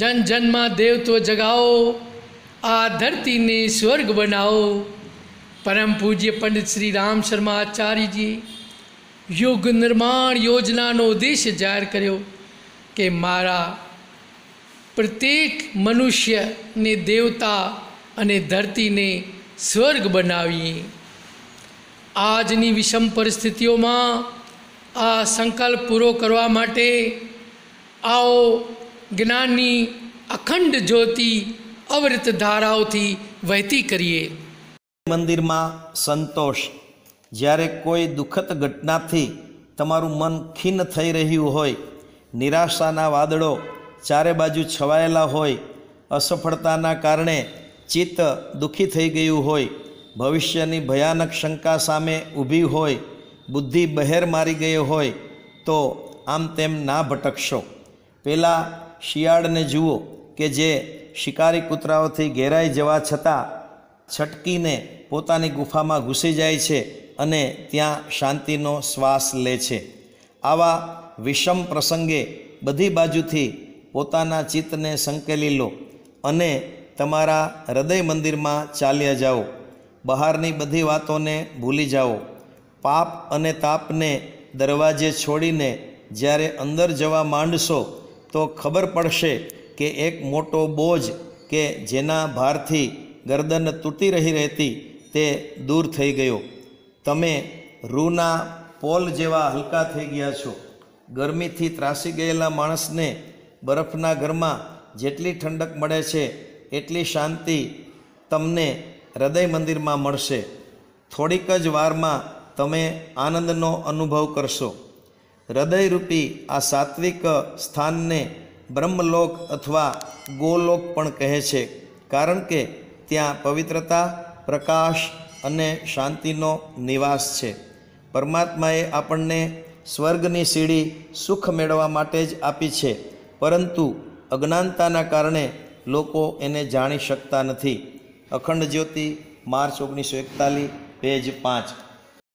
જન જનમાં દેવત્વ જગાવો આ ધરતીને સ્વર્ગ બનાવો પરમ પૂજ્ય પંડિત શ્રી રામ શર્મા આચાર્યજી યુગ નિર્માણ યોજનાનો ઉદ્દેશ જાહેર કર્યો કે મારા પ્રત્યેક મનુષ્યને દેવતા અને ધરતીને સ્વર્ગ બનાવીએ આજની વિષમ પરિસ્થિતિઓમાં આ સંકલ્પ પૂરો કરવા માટે આવો જ્ઞાનની અખંડ જ્યોતિ અવૃત ધારાઓથી વહેતી કરીએ મંદિરમાં સંતોષ જ્યારે કોઈ દુઃખદ ઘટનાથી તમારું મન ખિન્ન થઈ રહ્યું હોય નિરાશાના વાદળો ચારે બાજુ છવાયેલા હોય અસફળતાના કારણે ચિત્ત દુઃખી થઈ ગયું હોય ભવિષ્યની ભયાનક શંકા સામે ઊભી હોય બુદ્ધિ બહેર મારી ગઈ હોય તો આમ તેમ ના ભટકશો પહેલાં શિયાળને જુઓ કે જે શિકારી કૂતરાઓથી ઘેરાઈ જવા છતાં છટકીને પોતાની ગુફામાં ઘૂસી જાય છે અને ત્યાં શાંતિનો શ્વાસ લે છે આવા વિષમ પ્રસંગે બધી બાજુથી પોતાના ચિત્તને સંકેલી લો અને તમારા હૃદય મંદિરમાં ચાલ્યા જાઓ બહારની બધી વાતોને ભૂલી જાઓ પાપ અને તાપને દરવાજે છોડીને જ્યારે અંદર જવા માંડશો તો ખબર પડશે કે એક મોટો બોજ કે જેના ભારથી ગરદન તૂટી રહી રહેતી તે દૂર થઈ ગયો તમે રૂના પોલ જેવા હલકા થઈ ગયા છો ગરમીથી ત્રાસી ગયેલા માણસને બરફના ઘરમાં જેટલી ઠંડક મળે છે એટલી શાંતિ તમને હૃદય મંદિરમાં મળશે થોડીક જ વારમાં તમે આનંદનો અનુભવ કરશો હૃદયરૂપી આ સાત્વિક સ્થાનને બ્રહ્મલોક અથવા ગોલોક પણ કહે છે કારણ કે ત્યાં પવિત્રતા પ્રકાશ અને શાંતિનો નિવાસ છે પરમાત્માએ આપણને સ્વર્ગની સીડી સુખ મેળવવા માટે જ આપી છે પરંતુ અજ્ઞાનતાના કારણે લોકો એને જાણી શકતા નથી અખંડ જ્યોતિ માર્ચ ઓગણીસો એકતાલીસ પેજ પાંચ